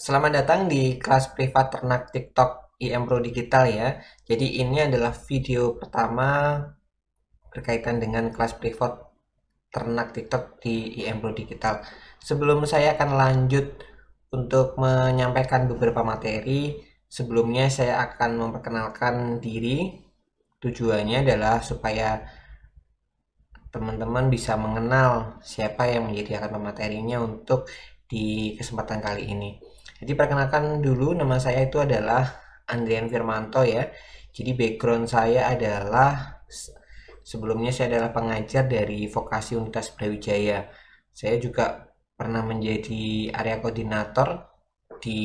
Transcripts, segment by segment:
Selamat datang di kelas privat ternak TikTok IM Pro Digital ya. Jadi ini adalah video pertama berkaitan dengan kelas privat ternak TikTok di IM Pro Digital. Sebelum saya akan lanjut untuk menyampaikan beberapa materi, sebelumnya saya akan memperkenalkan diri. Tujuannya adalah supaya teman-teman bisa mengenal siapa yang menjadi akan pematerinya untuk di kesempatan kali ini. Jadi perkenalkan dulu nama saya itu adalah Andrian Firmanto ya. Jadi background saya adalah sebelumnya saya adalah pengajar dari vokasi Unitas Brawijaya. Saya juga pernah menjadi area koordinator di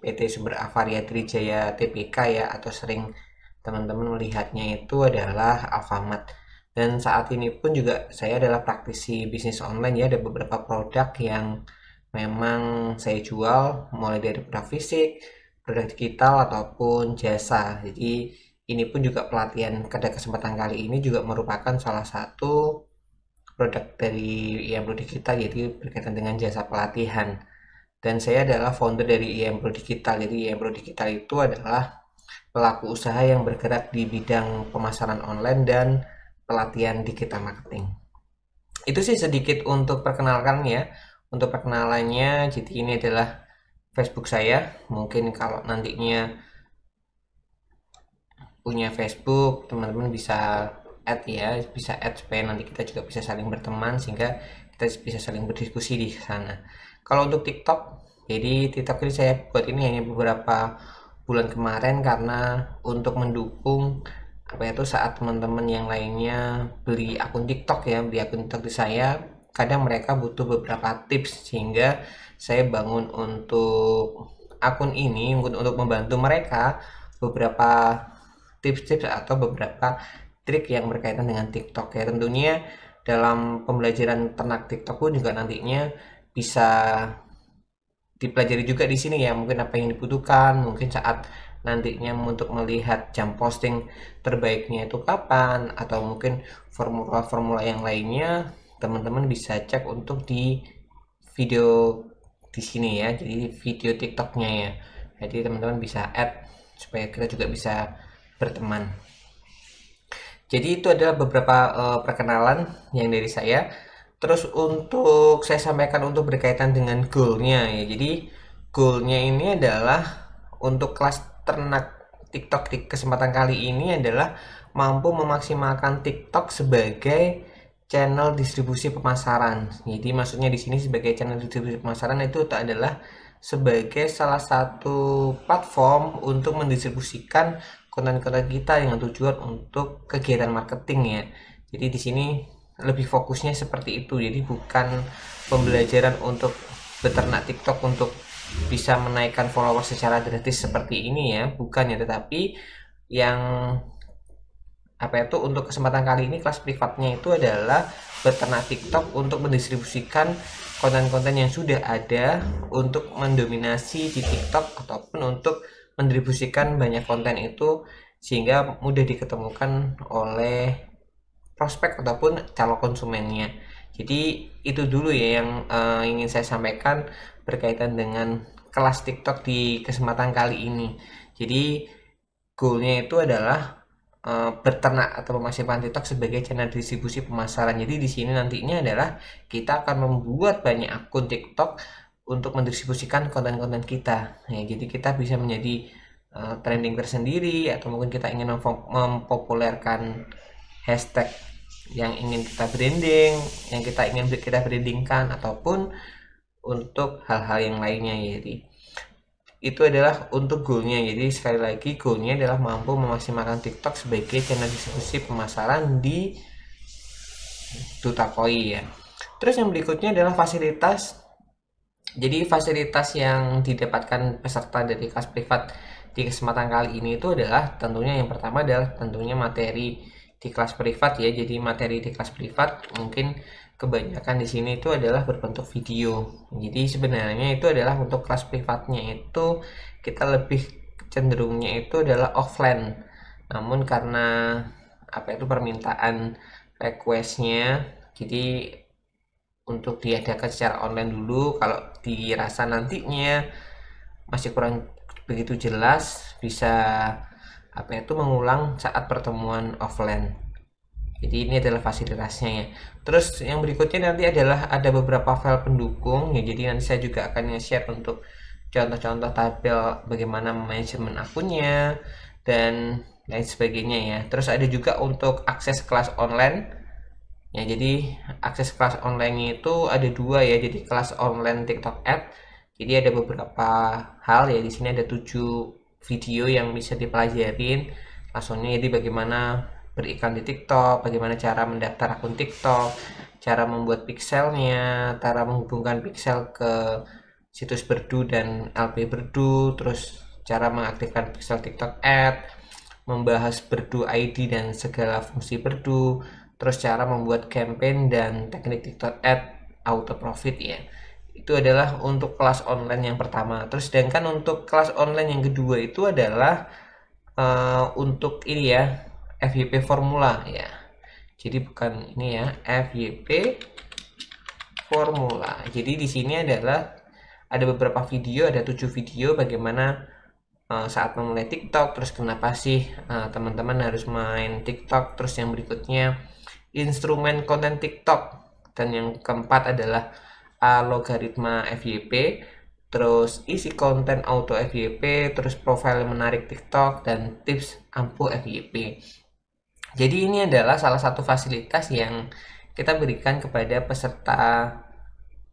PT Sumber Avaria Trijaya TPK ya atau sering teman-teman melihatnya itu adalah Alfamart. Dan saat ini pun juga saya adalah praktisi bisnis online ya ada beberapa produk yang memang saya jual mulai dari produk fisik, produk digital ataupun jasa. Jadi ini pun juga pelatihan pada kesempatan kali ini juga merupakan salah satu produk dari IM Pro Digital yaitu berkaitan dengan jasa pelatihan. Dan saya adalah founder dari IM Pro Digital. Jadi IM Pro Digital itu adalah pelaku usaha yang bergerak di bidang pemasaran online dan pelatihan digital marketing. Itu sih sedikit untuk perkenalkan ya untuk perkenalannya jadi ini adalah Facebook saya mungkin kalau nantinya punya Facebook teman-teman bisa add ya bisa add supaya nanti kita juga bisa saling berteman sehingga kita bisa saling berdiskusi di sana kalau untuk TikTok jadi TikTok ini saya buat ini hanya beberapa bulan kemarin karena untuk mendukung apa ya itu saat teman-teman yang lainnya beli akun TikTok ya beli akun TikTok di saya kadang mereka butuh beberapa tips sehingga saya bangun untuk akun ini untuk membantu mereka beberapa tips-tips atau beberapa trik yang berkaitan dengan TikTok ya tentunya dalam pembelajaran ternak TikTok pun juga nantinya bisa dipelajari juga di sini ya mungkin apa yang dibutuhkan mungkin saat nantinya untuk melihat jam posting terbaiknya itu kapan atau mungkin formula-formula yang lainnya teman-teman bisa cek untuk di video di sini ya jadi video tiktoknya ya jadi teman-teman bisa add supaya kita juga bisa berteman jadi itu adalah beberapa uh, perkenalan yang dari saya terus untuk saya sampaikan untuk berkaitan dengan goalnya ya jadi goalnya ini adalah untuk kelas ternak TikTok di kesempatan kali ini adalah mampu memaksimalkan TikTok sebagai channel distribusi pemasaran. Jadi maksudnya di sini sebagai channel distribusi pemasaran itu adalah sebagai salah satu platform untuk mendistribusikan konten-konten kita yang tujuan untuk kegiatan marketing ya. Jadi di sini lebih fokusnya seperti itu. Jadi bukan pembelajaran untuk beternak TikTok untuk bisa menaikkan follower secara gratis seperti ini ya, bukan ya, tetapi yang apa itu ya, untuk kesempatan kali ini kelas privatnya itu adalah beternak TikTok untuk mendistribusikan konten-konten yang sudah ada untuk mendominasi di TikTok ataupun untuk mendistribusikan banyak konten itu sehingga mudah diketemukan oleh prospek ataupun calon konsumennya. Jadi itu dulu ya yang uh, ingin saya sampaikan berkaitan dengan kelas TikTok di kesempatan kali ini. Jadi goalnya itu adalah beternak eh, berternak atau pemasifan TikTok sebagai channel distribusi pemasaran. Jadi di sini nantinya adalah kita akan membuat banyak akun TikTok untuk mendistribusikan konten-konten kita. Ya, jadi kita bisa menjadi uh, trending tersendiri atau mungkin kita ingin mempopulerkan hashtag yang ingin kita branding, yang kita ingin kita brandingkan ataupun untuk hal-hal yang lainnya. Ya, jadi itu adalah untuk goalnya jadi sekali lagi goalnya adalah mampu memaksimalkan TikTok sebagai channel distribusi pemasaran di Tutakoi ya terus yang berikutnya adalah fasilitas jadi fasilitas yang didapatkan peserta dari kelas privat di kesempatan kali ini itu adalah tentunya yang pertama adalah tentunya materi di kelas privat ya jadi materi di kelas privat mungkin kebanyakan di sini itu adalah berbentuk video. Jadi sebenarnya itu adalah untuk kelas privatnya itu kita lebih cenderungnya itu adalah offline. Namun karena apa itu permintaan requestnya, jadi untuk diadakan secara online dulu. Kalau dirasa nantinya masih kurang begitu jelas, bisa apa itu mengulang saat pertemuan offline jadi ini adalah fasilitasnya ya terus yang berikutnya nanti adalah ada beberapa file pendukung ya jadi nanti saya juga akan share untuk contoh-contoh tabel bagaimana manajemen akunnya dan lain sebagainya ya terus ada juga untuk akses kelas online ya jadi akses kelas online itu ada dua ya jadi kelas online TikTok app jadi ada beberapa hal ya di sini ada tujuh video yang bisa dipelajarin langsungnya jadi bagaimana beriklan di TikTok, bagaimana cara mendaftar akun TikTok, cara membuat pixelnya, cara menghubungkan pixel ke situs Berdu dan LP Berdu, terus cara mengaktifkan pixel TikTok ad, membahas Berdu ID dan segala fungsi Berdu, terus cara membuat campaign dan teknik TikTok ad auto profit ya. Itu adalah untuk kelas online yang pertama. Terus sedangkan untuk kelas online yang kedua itu adalah uh, untuk ini ya, FYP formula ya. Jadi bukan ini ya, FYP formula. Jadi di sini adalah ada beberapa video, ada tujuh video bagaimana uh, saat memulai TikTok, terus kenapa sih eh, teman-teman uh, harus main TikTok, terus yang berikutnya instrumen konten TikTok dan yang keempat adalah uh, logaritma FYP terus isi konten auto FYP, terus profil menarik TikTok, dan tips ampuh FYP. Jadi ini adalah salah satu fasilitas yang kita berikan kepada peserta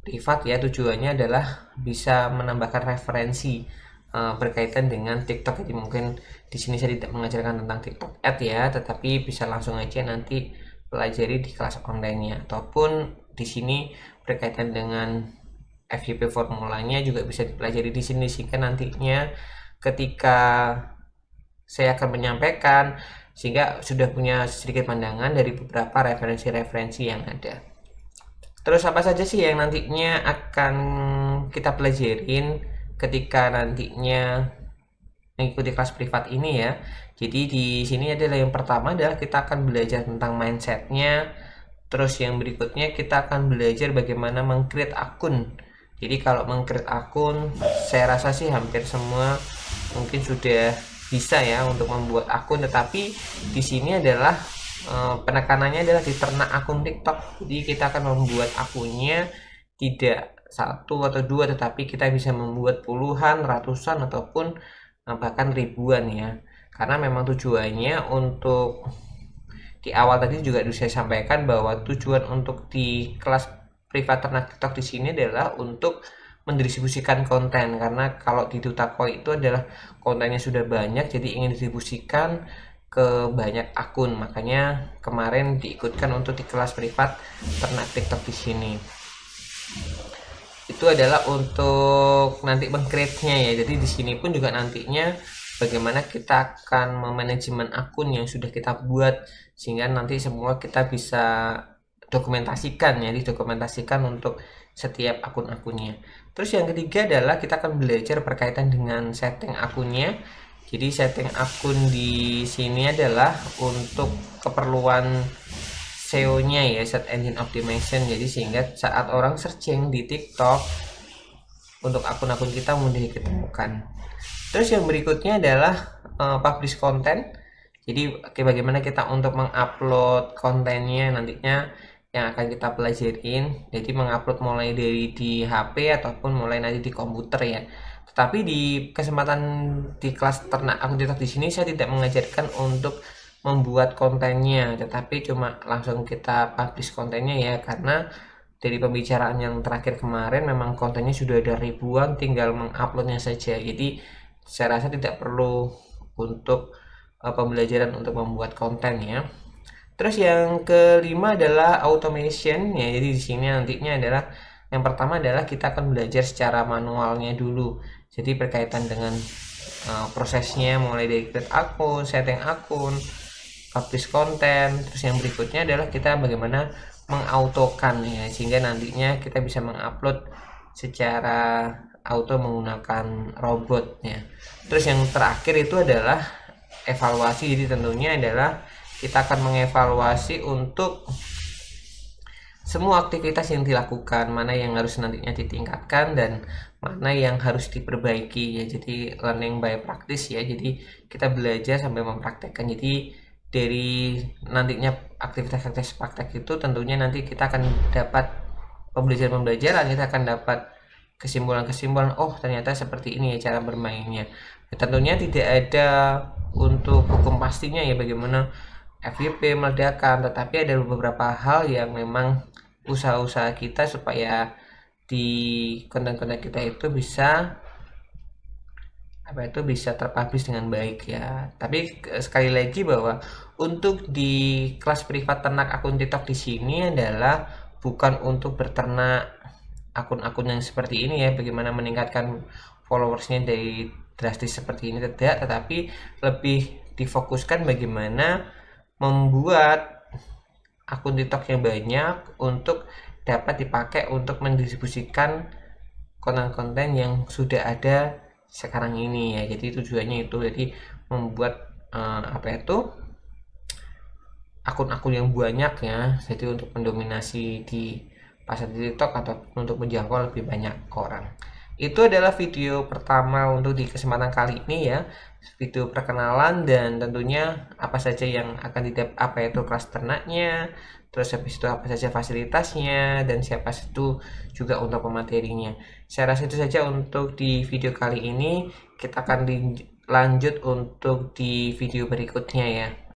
privat ya tujuannya adalah bisa menambahkan referensi uh, berkaitan dengan TikTok. Jadi mungkin di sini saya tidak mengajarkan tentang TikTok ad ya, tetapi bisa langsung aja nanti pelajari di kelas online-nya ataupun di sini berkaitan dengan FYP formulanya juga bisa dipelajari di sini sehingga nantinya ketika saya akan menyampaikan sehingga sudah punya sedikit pandangan dari beberapa referensi-referensi yang ada. Terus apa saja sih yang nantinya akan kita pelajarin ketika nantinya mengikuti kelas privat ini ya. Jadi di sini adalah yang pertama adalah kita akan belajar tentang mindsetnya. Terus yang berikutnya kita akan belajar bagaimana mengcreate akun. Jadi kalau mengcreate akun, saya rasa sih hampir semua mungkin sudah bisa ya untuk membuat akun tetapi di sini adalah e, penekanannya adalah di ternak akun TikTok jadi kita akan membuat akunnya tidak satu atau dua tetapi kita bisa membuat puluhan ratusan ataupun eh, bahkan ribuan ya karena memang tujuannya untuk di awal tadi juga sudah saya sampaikan bahwa tujuan untuk di kelas privat ternak TikTok di sini adalah untuk mendistribusikan konten karena kalau di Dutakoi itu adalah kontennya sudah banyak jadi ingin distribusikan ke banyak akun makanya kemarin diikutkan untuk di kelas privat ternak TikTok di sini itu adalah untuk nanti mengcreate-nya ya jadi di sini pun juga nantinya bagaimana kita akan memanajemen akun yang sudah kita buat sehingga nanti semua kita bisa dokumentasikan ya didokumentasikan untuk setiap akun-akunnya terus yang ketiga adalah kita akan belajar berkaitan dengan setting akunnya jadi setting akun di sini adalah untuk keperluan SEO nya ya set engine optimization jadi sehingga saat orang searching di TikTok untuk akun-akun kita mudah ditemukan terus yang berikutnya adalah uh, publish content jadi bagaimana kita untuk mengupload kontennya nantinya yang akan kita pelajarin jadi mengupload mulai dari di HP ataupun mulai nanti di komputer ya tetapi di kesempatan di kelas ternak aku tetap di sini saya tidak mengajarkan untuk membuat kontennya tetapi cuma langsung kita publish kontennya ya karena dari pembicaraan yang terakhir kemarin memang kontennya sudah ada ribuan tinggal menguploadnya saja jadi saya rasa tidak perlu untuk eh, pembelajaran untuk membuat konten ya Terus yang kelima adalah automation ya. Jadi di sini nantinya adalah yang pertama adalah kita akan belajar secara manualnya dulu. Jadi berkaitan dengan uh, prosesnya mulai dari create akun, setting akun, publish konten. Terus yang berikutnya adalah kita bagaimana mengautokan ya sehingga nantinya kita bisa mengupload secara auto menggunakan robotnya. Terus yang terakhir itu adalah evaluasi. Jadi tentunya adalah kita akan mengevaluasi untuk semua aktivitas yang dilakukan, mana yang harus nantinya ditingkatkan dan mana yang harus diperbaiki ya. Jadi learning by practice ya. Jadi kita belajar sampai mempraktekkan. Jadi dari nantinya aktivitas-aktivitas praktek itu tentunya nanti kita akan dapat pembelajaran-pembelajaran, kita akan dapat kesimpulan-kesimpulan oh ternyata seperti ini ya cara bermainnya. tentunya tidak ada untuk hukum pastinya ya bagaimana FYP meledakan tetapi ada beberapa hal yang memang usaha-usaha kita supaya di konten-konten kita itu bisa apa itu bisa terpublish dengan baik ya tapi eh, sekali lagi bahwa untuk di kelas privat ternak akun TikTok di sini adalah bukan untuk berternak akun-akun yang seperti ini ya bagaimana meningkatkan followersnya dari drastis seperti ini tidak tetapi lebih difokuskan bagaimana membuat akun TikTok yang banyak untuk dapat dipakai untuk mendistribusikan konten-konten yang sudah ada sekarang ini ya jadi tujuannya itu jadi membuat uh, apa itu akun-akun yang banyak ya jadi untuk mendominasi di pasar TikTok atau untuk menjangkau lebih banyak orang itu adalah video pertama untuk di kesempatan kali ini ya. Video perkenalan dan tentunya apa saja yang akan di apa itu kelas ternaknya, terus habis itu apa saja fasilitasnya dan siapa itu juga untuk pematerinya. Saya rasa itu saja untuk di video kali ini kita akan lanjut untuk di video berikutnya ya.